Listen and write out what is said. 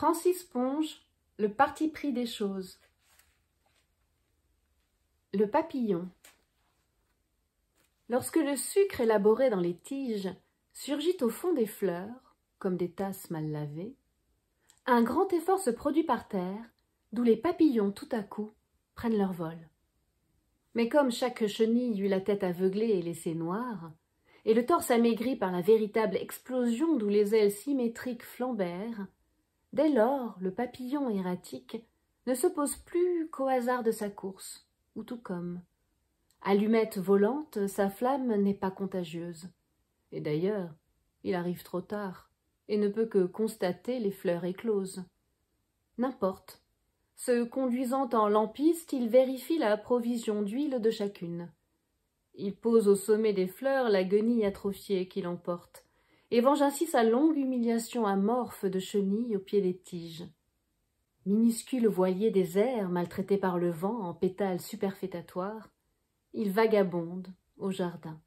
Francis Ponge, Le parti pris des choses. Le papillon. Lorsque le sucre élaboré dans les tiges surgit au fond des fleurs, comme des tasses mal lavées, un grand effort se produit par terre, d'où les papillons tout à coup prennent leur vol. Mais comme chaque chenille eut la tête aveuglée et laissée noire, et le torse amaigri par la véritable explosion d'où les ailes symétriques flambèrent, Dès lors, le papillon erratique ne pose plus qu'au hasard de sa course, ou tout comme. Allumette volante, sa flamme n'est pas contagieuse. Et d'ailleurs, il arrive trop tard, et ne peut que constater les fleurs écloses. N'importe. Se conduisant en lampiste, il vérifie la provision d'huile de chacune. Il pose au sommet des fleurs la guenille atrophiée qu'il emporte, et venge ainsi sa longue humiliation amorphe de chenille au pied des tiges. Minuscule voilier des airs, maltraité par le vent en pétales superfétatoires, il vagabonde au jardin.